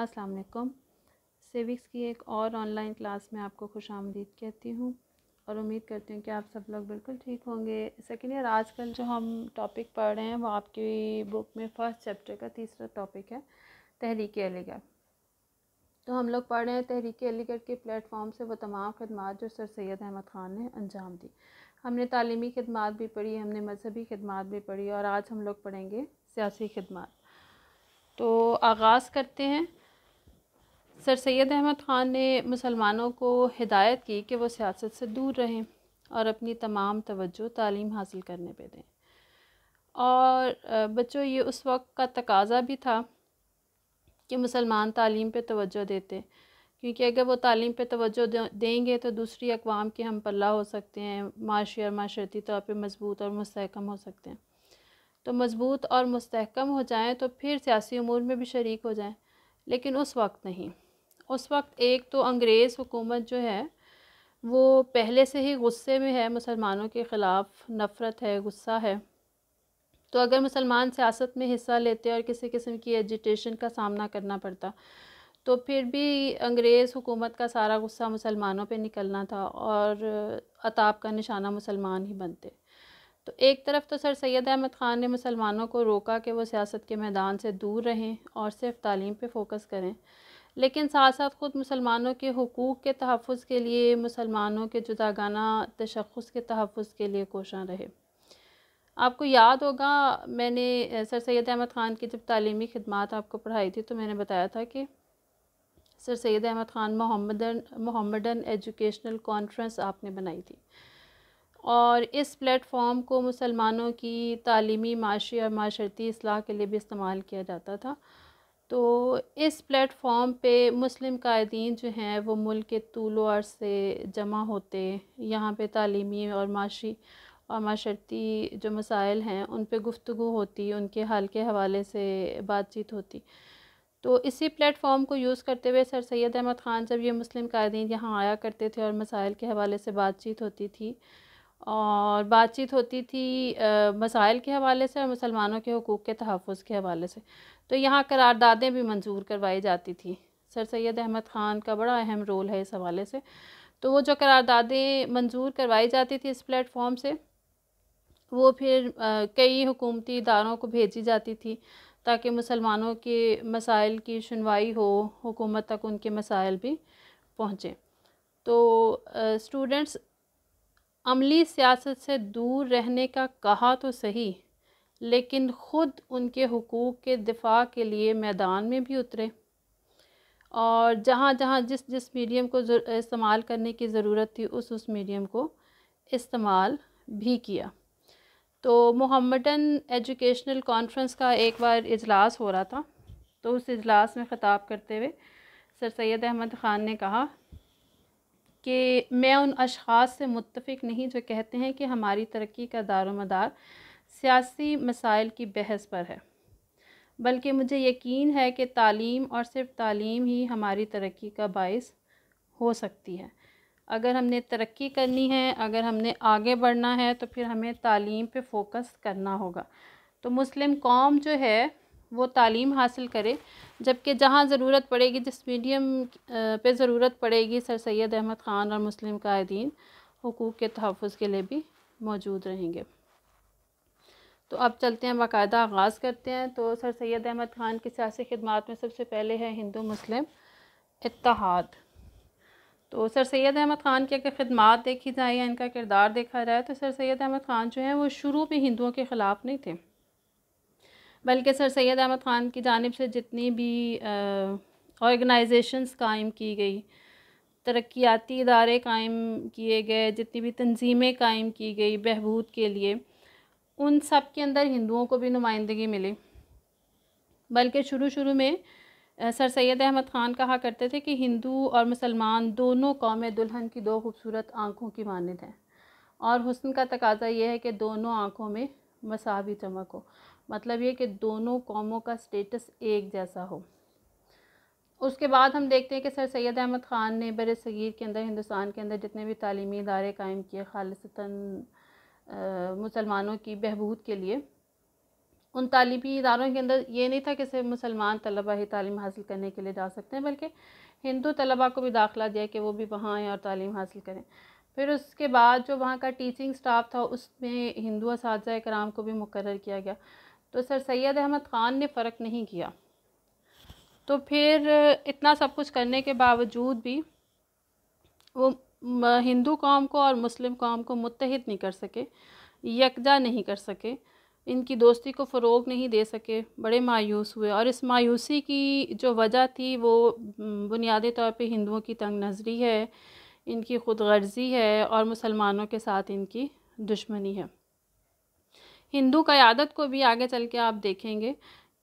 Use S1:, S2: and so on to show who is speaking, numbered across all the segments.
S1: अस्सलाम वालेकुम सिविक्स की एक और ऑनलाइन क्लास में आपको खुश आमदीद कहती हूँ और उम्मीद करती हूँ कि आप सब लोग बिल्कुल ठीक होंगे सेकेंड ईयर आजकल जो हम टॉपिक पढ़ रहे हैं वो आपकी बुक में फ़र्स्ट चैप्टर का तीसरा टॉपिक है तहरीक अलीगढ़ तो हम लोग पढ़ रहे हैं तहरीक अलीगढ़ के प्लेटफॉर्म से वो तमाम खदमात जो सर सैद अहमद ख़ान ने अंजाम दी हमने तालीमी खदमात भी पढ़ी हमने मजहबी खदमात भी पढ़ी और आज हम लोग पढ़ेंगे सियासी खदमात तो आगाज़ करते हैं सर सैद अहमद ख़ान ने मुसलमानों को हिदायत की कि वो सियासत से दूर रहें और अपनी तमाम तवज्जो तालीम हासिल करने पे दें और बच्चों ये उस वक्त का तकाजा भी था कि मुसलमान तालीम पे तवज्जो देते क्योंकि अगर वो तालीम पे तवज्जो देंगे तो दूसरी अकवाम के हम पल्ला हो सकते हैं माशी और माशरती तौर पर मजबूत और मस्तकम हो सकते हैं तो मजबूत और मस्तकम हो जाएँ तो फिर सियासी अमूर में भी शरीक हो जाएँ लेकिन उस वक्त नहीं उस वक्त एक तो अंग्रेज़ हुकूमत जो है वो पहले से ही गुस्से में है मुसलमानों के ख़िलाफ़ नफ़रत है गुस्सा है तो अगर मुसलमान सियासत में हिस्सा लेते और किसी किस्म की एजिटेशन का सामना करना पड़ता तो फिर भी अंग्रेज़ हुकूमत का सारा गुस्सा मुसलमानों पे निकलना था और अताब का निशाना मुसलमान ही बनते तो एक तरफ तो सर सैद अहमद ख़ान ने मुसलमानों को रोका कि वो सियासत के मैदान से दूर रहें और सिर्फ तालीम पे फोकस करें लेकिन साथ साथ ख़ुद मुसलमानों के हकूक़ के तहफ़ के लिए मुसलमानों के जुदागाना तशख़स के तहफ़ के लिए कोशा रहे आपको याद होगा मैंने सर सैद अहमद ख़ान की जब तलीमी खदमात आपको पढ़ाई थी तो मैंने बताया था कि Sir Syed Ahmad Khan Mohammedan Mohammedan Educational Conference आपने बनाई थी और इस प्लेटफॉर्म को मुसलमानों की तलीमी माशी और माशरती असलाह के लिए भी इस्तेमाल किया जाता था तो इस प्लेटफॉर्म पे मुस्लिम कायदीन जो हैं वो मुल्क के तूलो और से जमा होते यहाँ पे तालीमी और माशी और माशरती जो मसाइल हैं उन पे गुफ्तु होती उनके हाल के हवाले से बातचीत होती तो इसी प्लेटफॉर्म को यूज़ करते हुए सर सैद अहमद ख़ान जब ये मुस्लिम कायदीन यहाँ आया करते थे और मसाइल के हवाले से बातचीत होती थी और बातचीत होती थी मसाइल के हवाले से और मुसलमानों के हकूक़ के तहफ़ के हवाले से तो यहाँ करारदादें भी मंजूर करवाई जाती थी सर सैद अहमद ख़ान का बड़ा अहम रोल है इस हवाले से तो वो जो करारदादें मंजूर करवाई जाती थी इस प्लेटफॉर्म से वो फिर कई हुकूमती इदारों को भेजी जाती थी ताकि मुसलमानों के मसाइल की सुनवाई हो हुकूमत तक उनके मसाइल भी पहुँचें तो स्टूडेंट्स अमली सियासत से दूर रहने का कहा तो सही लेकिन ख़ुद उनके हकूक़ के दिफा के लिए मैदान में भी उतरे और जहाँ जहाँ जिस जिस मीडियम को इस्तेमाल करने की ज़रूरत थी उस उस मीडियम को इस्तेमाल भी किया तो मोहम्मदन एजुकेशनल कॉन्फ्रेंस का एक बार इजलास हो रहा था तो उस इजलास में ख़ताब करते हुए सर सैद अहमद ख़ान ने कहा कि मैं उन अशास से मुतफ़ नहीं जो कहते हैं कि हमारी तरक्की का दारोमदार सियासी मसाइल की बहस पर है बल्कि मुझे यकीन है कि तालीम और सिर्फ तालीम ही हमारी तरक्की का बायस हो सकती है अगर हमने तरक्की करनी है अगर हमने आगे बढ़ना है तो फिर हमें तालीम पे फोकस करना होगा तो मुस्लिम कौम जो है वो तालीम हासिल करे जबकि जहाँ ज़रूरत पड़ेगी जिस मीडियम पर ज़रूरत पड़ेगी सर सैद अहमद ख़ान और मुस्लिम कायदीन हकूक़ के तहफ़ के लिए भी मौजूद रहेंगे तो अब चलते हैं बाकायदा आगाज़ करते हैं तो सर सैद अहमद ख़ान की सियासी खदमात में सबसे पहले है हिंदू मुस्लिम इतिहाद तो सर सैद अहमद ख़ान की अगर खदमात देखी जाए या इनका किरदार देखा जाए तो सर सैद अहमद ख़ान जो है वो शुरू में हिंदुओं के ख़िलाफ़ नहीं थे बल्कि सर सैद अहमद ख़ान की जानब से जितनी भी ऑर्गेनाइजेशंस कायम की गई तरक्याती इदारे कायम किए गए जितनी भी तंजीमें कायम की गई बहबूद के लिए उन सब के अंदर हिंदुओं को भी नुमाइंदगी मिली बल्कि शुरू शुरू में सर सैद अहमद ख़ान कहा करते थे कि हिंदू और मुसलमान दोनों कौमें दुल्हन की दो खूबसूरत आँखों की मानद हैं और हुसन का तकाजा यह है कि दोनों आँखों में मसावी चमक हो मतलब ये कि दोनों कौमों का स्टेटस एक जैसा हो उसके बाद हम देखते हैं कि सर सैद अहमद ख़ान ने बर सगीर के अंदर हिंदुस्तान के अंदर जितने भी तालीमी इदारे कायम किए खालसता मुसलमानों की बहबूद के लिए उन तली इदारों के अंदर ये नहीं था कि सिर्फ मुसलमान तलबा ही तालीम हासिल करने के लिए जा सकते हैं बल्कि हिंदू तलबा को भी दाखिला दिया कि वो भी वहाँ आएँ और तालीम हासिल करें फिर उसके बाद जो वहाँ का टीचिंग स्टाफ था उसमें हिंदू इस कराम को भी मुकर किया गया तो सर सैयद अहमद ख़ान ने फ़र्क नहीं किया तो फिर इतना सब कुछ करने के बावजूद भी वो हिंदू कौम को और मुस्लिम कौम को मुतहद नहीं कर सके यकजा नहीं कर सके इनकी दोस्ती को फ़रोग नहीं दे सके बड़े मायूस हुए और इस मायूसी की जो वजह थी वो बुनियादी तौर पे हिंदुओं की तंग नज़री है इनकी खुद गर्जी है और मुसलमानों के साथ इनकी दुश्मनी है हिंदू क़्यादत को भी आगे चल के आप देखेंगे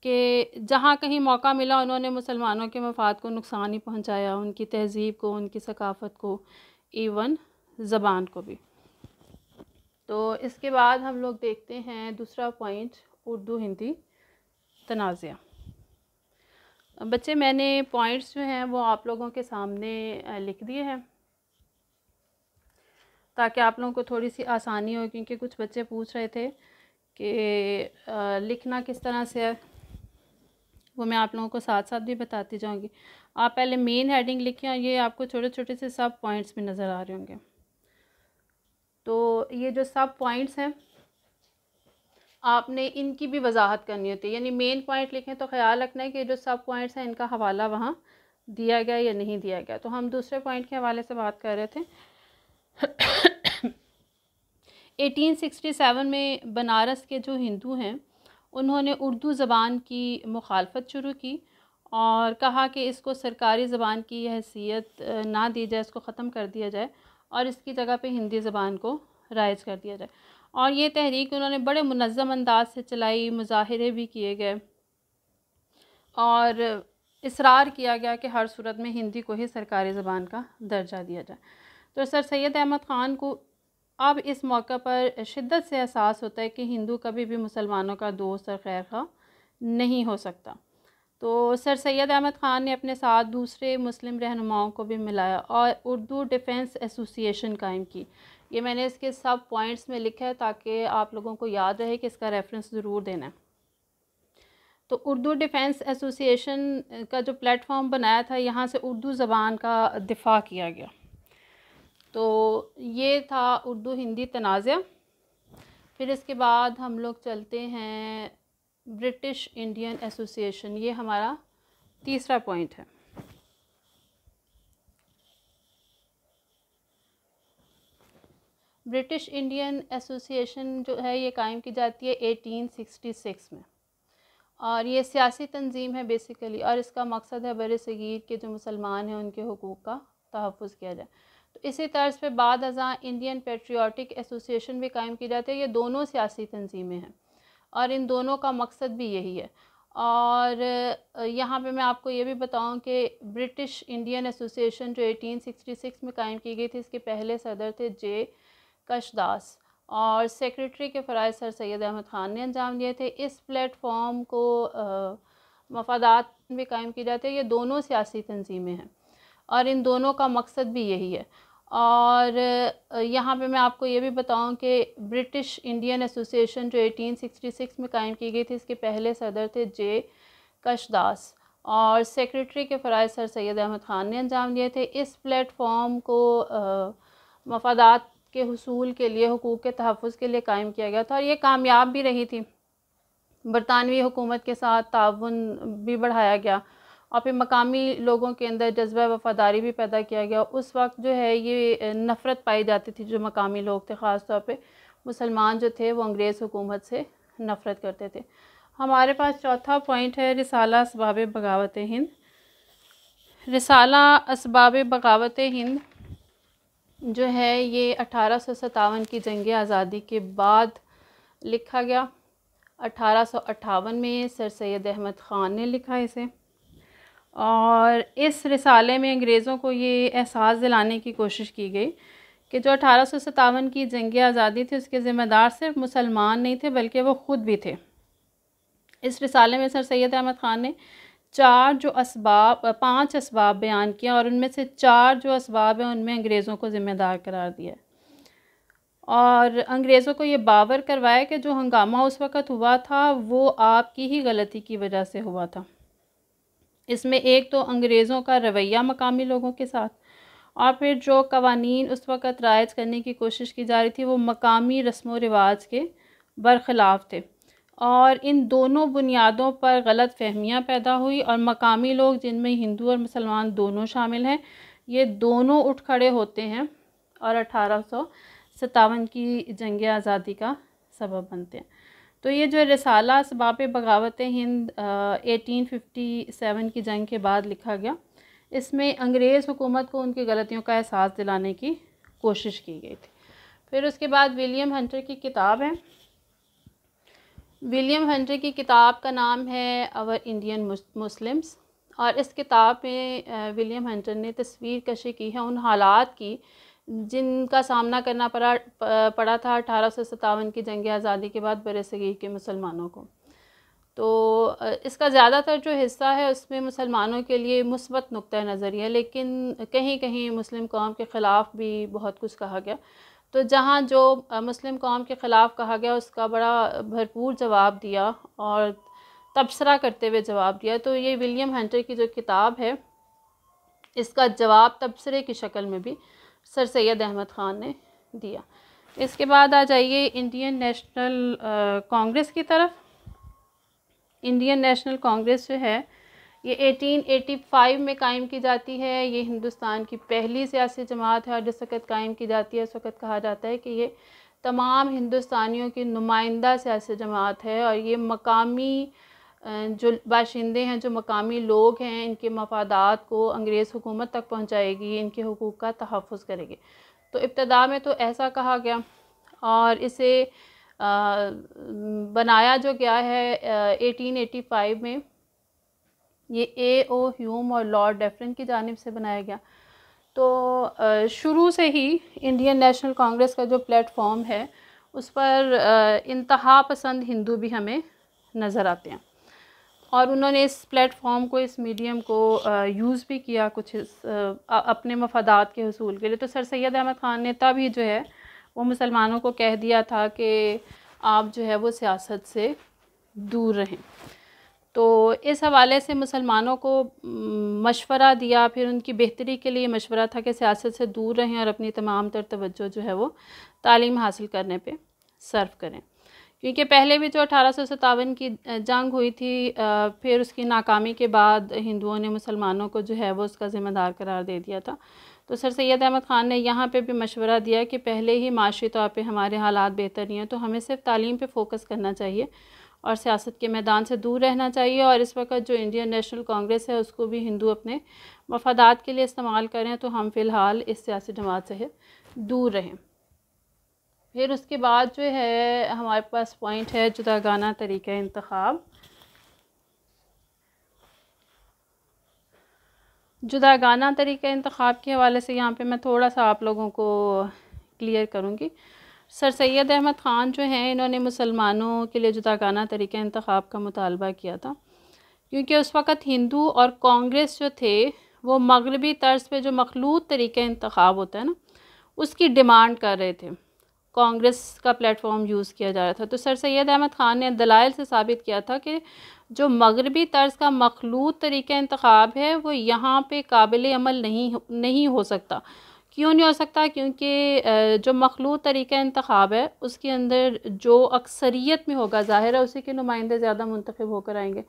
S1: कि जहाँ कहीं मौका मिला उन्होंने मुसलमानों के मफाद को नुकसान ही पहुँचाया उनकी तहजीब को उनकी सकाफ़त को इवन ज़बान को भी तो इसके बाद हम लोग देखते हैं दूसरा पॉइंट उर्दू हिंदी तनाज़ बच्चे मैंने पॉइंट्स जो हैं वो आप लोगों के सामने लिख दिए हैं ताकि आप लोगों को थोड़ी सी आसानी हो क्योंकि कुछ बच्चे पूछ रहे थे कि लिखना किस तरह से है वो मैं आप लोगों को साथ साथ भी बताती जाऊँगी आप पहले मेन हेडिंग लिखें और ये आपको छोटे छोटे से सब पॉइंट्स भी नज़र आ रहे होंगे तो ये जो सब पॉइंट्स हैं आपने इनकी भी वजाहत करनी होती है यानी मेन पॉइंट लिखें तो ख्याल रखना है कि जो सब पॉइंट्स हैं इनका हवाला वहाँ दिया गया या नहीं दिया गया तो हम दूसरे पॉइंट के हवाले से बात कर रहे थे 1867 में बनारस के जो हिंदू हैं उन्होंने उर्दू ज़बान की मुखालफत शुरू की और कहा कि इसको सरकारी ज़बान की हैसियत ना दी जाए इसको ख़त्म कर दिया जाए और इसकी जगह पे हिंदी ज़बान को राइज कर दिया जाए और ये तहरीक उन्होंने बड़े मुनज़म अंदाज से चलाई मुजाहरे भी किए गए और इसरार किया गया कि हर सूरत में हिंदी को ही सरकारी ज़बान का दर्जा दिया जाए तो सर सैद अहमद ख़ान को अब इस मौका पर शिद्दत से एहसास होता है कि हिंदू कभी भी मुसलमानों का दोस्त और खैर खा नहीं हो सकता तो सर सैद अहमद ख़ान ने अपने साथ दूसरे मुस्लिम रहनुमाओं को भी मिलाया और उर्दू डिफेंस एसोसिएशन कायम की ये मैंने इसके सब पॉइंट्स में लिखा है ताकि आप लोगों को याद रहे कि इसका रेफरेंस ज़रूर देना है तो उर्दू डिफेंस एसोसिएशन का जो प्लेटफॉर्म बनाया था यहाँ से उर्दू ज़बान का दिफा किया गया तो ये था उर्दू हिंदी तनाज़ फिर इसके बाद हम लोग चलते हैं ब्रिटिश इंडियन एसोसिएशन ये हमारा तीसरा पॉइंट है ब्रिटिश इंडियन एसोसिएशन जो है ये कायम की जाती है 1866 में और ये सियासी तंजीम है बेसिकली और इसका मकसद है बर सगीर के जो मुसलमान हैं उनके हकूक़ का तहफ़ किया जाए तो इसी तर्ज पर बाद अजा इंडियन पेट्रियाटिक एसोसिएशन भी कायम की जाती है ये दोनों सियासी तंजीमें हैं और इन दोनों का मकसद भी यही है और यहाँ पे मैं आपको ये भी बताऊँ कि ब्रिटिश इंडियन एसोसिएशन जो 1866 में कायम की गई थी इसके पहले सदर थे जे कशदास और सेक्रेटरी के फ़राज सर सैद अहमद ख़ान ने अंजाम दिए थे इस प्लेटफॉर्म को मफादात भी कायम की जाती है ये दोनों सियासी तंजीमें हैं और इन दोनों का मकसद भी यही है और यहाँ पे मैं आपको ये भी बताऊँ कि ब्रिटिश इंडियन एसोसिएशन जो 1866 में कायम की गई थी इसके पहले सदर थे जे कशदास और सेक्रेटरी के फ़राज सर सैद अहमद ख़ान ने अंजाम दिए थे इस प्लेटफॉर्म को मफादात के हसूल के लिए हकूक़ के तहफ़ के लिए कायम किया गया था और ये कामयाब भी रही थी बरतानवी हुकूमत के साथ ताउन भी बढ़ाया गया और फिर मकामी लोगों के अंदर जज्बा वफादारी भी पैदा किया गया उस वक्त जो है ये नफ़रत पाई जाती थी जो मकामी लोग थे ख़ास तौर पर मुसलमान जो थे वो अंग्रेज़ हुकूमत से नफ़रत करते थे हमारे पास चौथा पॉइंट है रिसाला इसबाब बगावत हिंद रिसाला इसबाब बगावत हिंद जो है ये अठारह सौ सतावन की जंग आज़ादी के बाद लिखा गया अठारह सौ अट्ठावन में सर सैद अहमद ख़ान ने लिखा इसे और इस रिसाले में अंग्रेज़ों को ये एहसास दिलाने की कोशिश की गई कि जो अठारह की जंग आज़ादी थी उसके ज़िम्मेदार सिर्फ मुसलमान नहीं थे बल्कि वो ख़ुद भी थे इस रिसाले में सर सैद अहमद ख़ान ने चार जो इसबाब पाँच इसबाब बयान किए और उनमें से चार जो इसबाब हैं उनमें अंग्रेज़ों को ज़िम्मेदार करार दिया और अंग्रेज़ों को ये बावर करवाया कि जो हंगामा उस वक़्त हुआ था वो आपकी ही गलती की वजह से हुआ था इसमें एक तो अंग्रेज़ों का रवैया मकामी लोगों के साथ और फिर जो कवानीन उस वक़्त राइज करने की कोशिश की जा रही थी वो मकामी रस्म व रिवाज के बरखिलाफ़ थे और इन दोनों बुनियादों पर गलत फहमियाँ पैदा हुई और मकामी लोग जिनमें हिंदू और मुसलमान दोनों शामिल हैं ये दोनों उठ खड़े होते हैं और अठारह सौ सतावन की जंग आज़ादी का सबब बनते हैं तो ये जो रसाला सबाब बगावत हिंद एटीन फिफ्टी सेवन की जंग के बाद लिखा गया इसमें अंग्रेज़ हुकूमत को उनकी गलतियों का एहसास दिलाने की कोशिश की गई थी फिर उसके बाद विलियम हंटर की किताब है विलियम हंटर की किताब का नाम है अवर इंडियन मुस्लिम्स और इस किताब में विलियम हंटर ने तस्वीर कशी की है उन हालात की जिनका सामना करना पड़ा पड़ा था अठारह की जंग आज़ादी के बाद बर सगीर के मुसलमानों को तो इसका ज़्यादातर जो हिस्सा है उसमें मुसलमानों के लिए मुस्बत नुक़ नज़र है लेकिन कहीं कहीं मुस्लिम कौम के ख़िलाफ़ भी बहुत कुछ कहा गया तो जहाँ जो मुस्लिम कौम के ख़िलाफ़ कहा गया उसका बड़ा भरपूर जवाब दिया और तबसरा करते हुए जवाब दिया तो ये विलियम हंटर की जो किताब है इसका जवाब तबसरे की शक्ल में भी सर सैद अहमद ख़ान ने दिया इसके बाद आ जाइए इंडियन नेशनल कांग्रेस की तरफ इंडियन नेशनल कांग्रेस जो है ये 1885 में कायम की जाती है ये हिंदुस्तान की पहली सियासी जमात है और जिस वक्त कायम की जाती है उस वक्त कहा जाता है कि ये तमाम हिंदुस्तानियों की नुमाइंदा सियासी जमात है और ये मकामी जो बाशिंदे हैं जो मकामी लोग हैं इनके मफादात को अंग्रेज़ हुकूमत तक पहुँचाएगी इनके हकूक़ का तहफ़ करेगी तो इब्तदा में तो ऐसा कहा गया और इसे आ, बनाया जो गया है एटीन एटी फ़ाइव में ये ए ओ ह्यूम और लॉर्ड डेफरन की जानब से बनाया गया तो शुरू से ही इंडियन नेशनल कांग्रेस का जो प्लेटफॉर्म है उस पर इंतहा पसंद हिंदू भी हमें नज़र आते हैं और उन्होंने इस प्लेटफॉर्म को इस मीडियम को यूज़ भी किया कुछ इस, आ, अपने मफादात के हसूल के लिए तो सर सैद अहमद ख़ान ने तब ही जो है वो मुसलमानों को कह दिया था कि आप जो है वो सियासत से दूर रहें तो इस हवाले से मुसलमानों को मशवरा दिया फिर उनकी बेहतरी के लिए मशवरा था कि सियासत से दूर रहें और अपनी तमाम तर तवज्जो जो है वो तालीम हासिल करने पे सर्व करें क्योंकि पहले भी जो तो अठारह की जंग हुई थी फिर उसकी नाकामी के बाद हिंदुओं ने मुसलमानों को जो है वो उसका ज़िम्मेदार करार दे दिया था तो सर सैद अहमद ख़ान ने यहाँ पे भी मशवरा दिया कि पहले ही माशी तौर पे हमारे हालात बेहतर नहीं हैं तो हमें सिर्फ तालीम पे फोकस करना चाहिए और सियासत के मैदान से दूर रहना चाहिए और इस वक्त जो इंडियन नेशनल कांग्रेस है उसको भी हिंदू अपने मफादात के लिए इस्तेमाल करें तो हम फ़िलहाल इस सियासी जमात से दूर रहें फिर उसके बाद जो है हमारे पास पॉइंट है जुदागाना तरीक़ इंतखब जुदागाना तरीक़ इंतखब के हवाले से यहाँ पे मैं थोड़ा सा आप लोगों को क्लियर करूँगी सर सैद अहमद ख़ान जो हैं इन्होंने मुसलमानों के लिए जुदागाना तरीक़ इंतखब का मुतालबा किया था क्योंकि उस वक़्त हिंदू और कांग्रेस जो थे वो मगरबी तर्ज पर जो मखलूत तरीक़ इंतखब होता है ना उसकी डिमांड कर रहे थे कांग्रेस का प्लेटफॉर्म यूज़ किया जा रहा था तो सर सैद अहमद ख़ान ने दलाइल से साबित किया था कि जो मगरबी तर्ज का मखलूत तरीक़ इंतखब है वो यहाँ पर काबिल अमल नहीं नहीं हो सकता क्यों नहीं हो सकता क्योंकि जो मखलूत तरीक़ इंतखब है उसके अंदर जो अक्सरीत में होगा ज़ाहिर है उसी के नुमाइंदे ज़्यादा मंतखब होकर आएंगे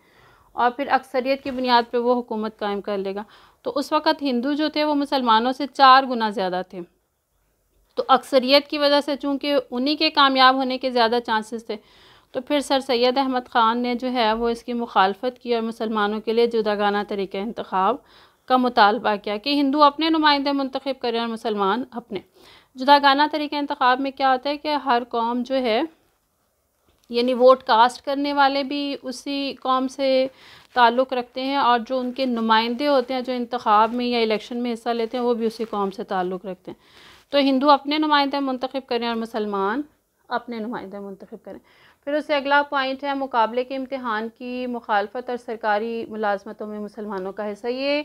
S1: और फिर अक्सरीत की बुनियाद पर वो हुकूमत कायम कर लेगा तो उस वक़्त हिंदू जो थे वो मुसलमानों से चार गुना ज़्यादा थे तो अक्सरियत की वजह से चूँकि उन्हीं के कामयाब होने के ज़्यादा चांसेस थे तो फिर सर सैद अहमद ख़ान ने जो है वो इसकी मुखालफत की और मुसलमानों के लिए जुदागाना तरीक़ इंतखब का मुतालबा किया कि हिंदू अपने नुमाइंदे मंतखब करें और मुसलमान अपने जुदागाना तरीक़ इंतखब में क्या होता है कि हर कौम जो है यानी वोट कास्ट करने वाले भी उसी कौम से ताल्लुक़ रखते हैं और जो उनके नुमाइंदे होते हैं जो इंतब में या इलेक्शन में हिस्सा लेते हैं वो भी उसी कौम से ताल्लुक़ रखते हैं तो हिंदू अपने नुमाइंदे मुंतखब करें और मुसलमान अपने नुमाइंदे मुंतखब करें फिर उससे अगला पॉइंट है मुकाबले के इम्तहान की मुखालफत और सरकारी मुलाजमतों में मुसलमानों का हिस्सा ये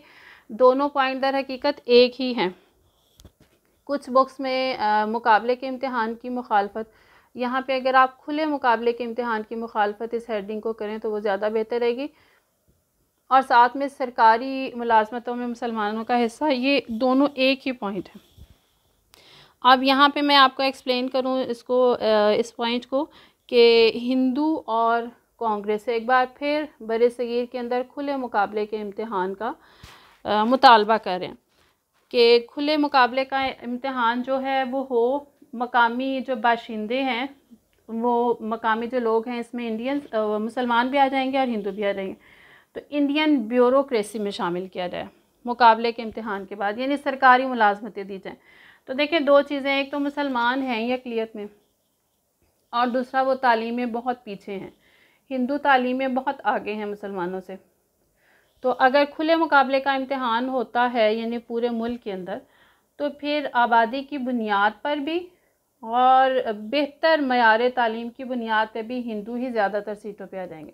S1: दोनों पॉइंट दर हकीकत एक ही हैं कुछ बुक्स में आ, मुकाबले के इम्तहान की मुखालफत यहाँ पे अगर आप खुले मुकाबले के इम्तहान की मुखालफत इस हेडिंग को करें तो वो ज़्यादा बेहतर रहेगी और साथ में सरकारी मुलाजमतों में मुसलमानों का हिस्सा ये दोनों एक ही पॉइंट है अब यहाँ पे मैं आपको एक्सप्लेन करूँ इसको इस पॉइंट को कि हिंदू और कांग्रेस एक बार फिर बर सगीर के अंदर खुले मुकाबले के इम्तहान का मुतालबा करें कि खुले मुकाबले का इम्तहान जो है वो हो मकामी जो बाशिंदे हैं वो मकामी जो लोग हैं इसमें इंडियन मुसलमान भी आ जाएंगे और हिंदू भी आ जाएंगे तो इंडियन ब्यूरोसी में शामिल किया जाए मुकाबले के इम्तहान के बाद यानी सरकारी मुलाजमतें दी जाएँ तो देखिए दो चीज़ें एक तो मुसलमान हैं या अकलीत में और दूसरा वो तालीम में बहुत पीछे हैं हिंदू तालीम में बहुत आगे हैं मुसलमानों से तो अगर खुले मुकाबले का इम्तहान होता है यानी पूरे मुल्क के अंदर तो फिर आबादी की बुनियाद पर भी और बेहतर मैार तालीम की बुनियाद पर भी हिंदू ही ज़्यादातर सीटों पर आ जाएंगे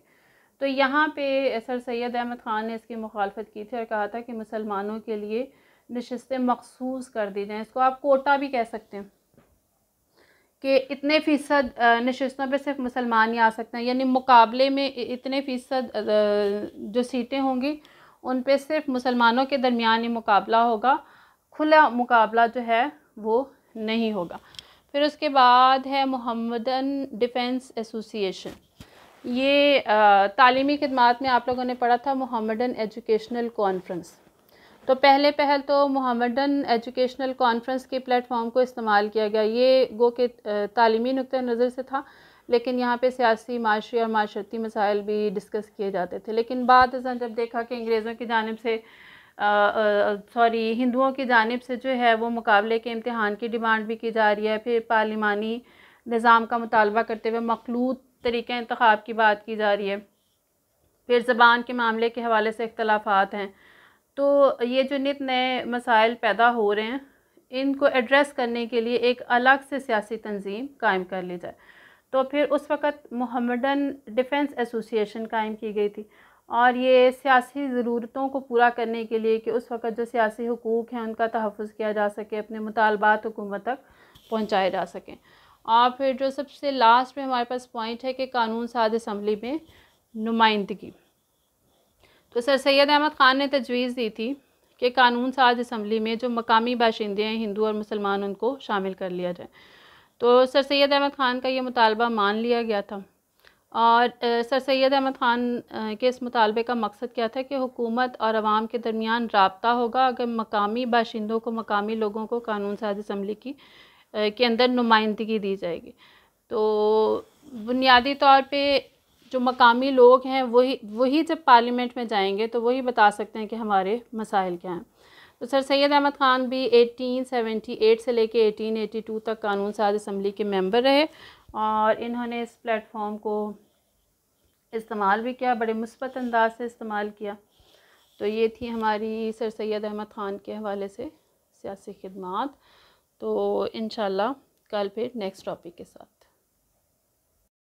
S1: तो यहाँ पे सर सैद अहमद ख़ान ने इसकी मुखालफत की थी और कहा था कि मुसलमानों के लिए नशस्तें मखसूस कर दी जाएँ इसको आप कोटा भी कह सकते हैं कि इतने फ़ीसद नशस्तों पर सिर्फ मुसलमान ही आ सकते हैं यानी मुकाबले में इतने फ़ीसद जो सीटें होंगी उन पर सिर्फ मुसलमानों के दरमियान ही मुकाबला होगा खुला मुकाबला जो है वो नहीं होगा फिर उसके बाद है मोहम्मदन डिफेंस एसोसिएशन ये तालीमी खदमात में आप लोगों ने पढ़ा था मोहम्मदन एजुकेशनल कॉन्फ्रेंस तो पहले पहल तो मोहम्मदन एजुकेशनल कॉन्फ्रेंस के प्लेटफॉर्म को इस्तेमाल किया गया ये गो के तालीमी नुक़ नज़र से था लेकिन यहाँ पे सियासी माशी और माशरती मसाइल भी डिस्कस किए जाते थे लेकिन बाद जब देखा कि अंग्रेज़ों की जानब से सॉरी हिंदुओं की जानब से जो है वो मुकाबले के इम्तहान की डिमांड भी की जा रही है फिर पार्लिमानी निज़ाम का मुतालबा करते हुए मखलूत तरीक़े इंतखब की बात की जा रही है फिर ज़बान के मामले के हवाले से इख्तलाफात हैं तो ये जो नित नए मसाइल पैदा हो रहे हैं इनको एड्रेस करने के लिए एक अलग से सियासी तंजीम कायम कर ली जाए तो फिर उस वक़्त मोहम्मदन डिफेंस एसोसिएशन कायम की गई थी और ये सियासी ज़रूरतों को पूरा करने के लिए कि उस वक़्त जो सियासी हकूक़ हैं उनका तहफ़ किया जा सके अपने मुतालबात हुकूमत तक पहुँचाए जा सकें और फिर जो सबसे लास्ट में हमारे पास पॉइंट है कि कानून साज असम्बली में नुमाइंदगी तो सर सैद अहमद ख़ान ने तजवीज़ दी थी कि कानून साज इसम्बली में जो मकामी बाशिंदे हैं हिंदू और मुसलमान उनको शामिल कर लिया जाए तो सर सैद अहमद ख़ान का ये मुतालबा मान लिया गया था और सर सैद अहमद ख़ान के इस मुतालबे का मकसद क्या था कि हुकूमत और आवाम के दरमियान रबता होगा अगर मकामी बाशिंदों को मकामी लोगों को कानून साज इसम्बली की के अंदर नुमाइंदगी दी जाएगी तो बुनियादी तौर पर जो मकामी लोग हैं वही वही जब पार्लियामेंट में जाएंगे तो वही बता सकते हैं कि हमारे मसाइल क्या हैं तो सर सैद अहमद ख़ान भी 1878 से लेके 1882 तक कानून साज असम्बली के मेंबर रहे और इन्होंने इस प्लेटफॉर्म को इस्तेमाल भी किया बड़े मुस्बत अंदाज से इस्तेमाल किया तो ये थी हमारी सर सैद अहमद ख़ान के हवाले से सियासी खदमात तो इन कल फिर नेक्स्ट टॉपिक के साथ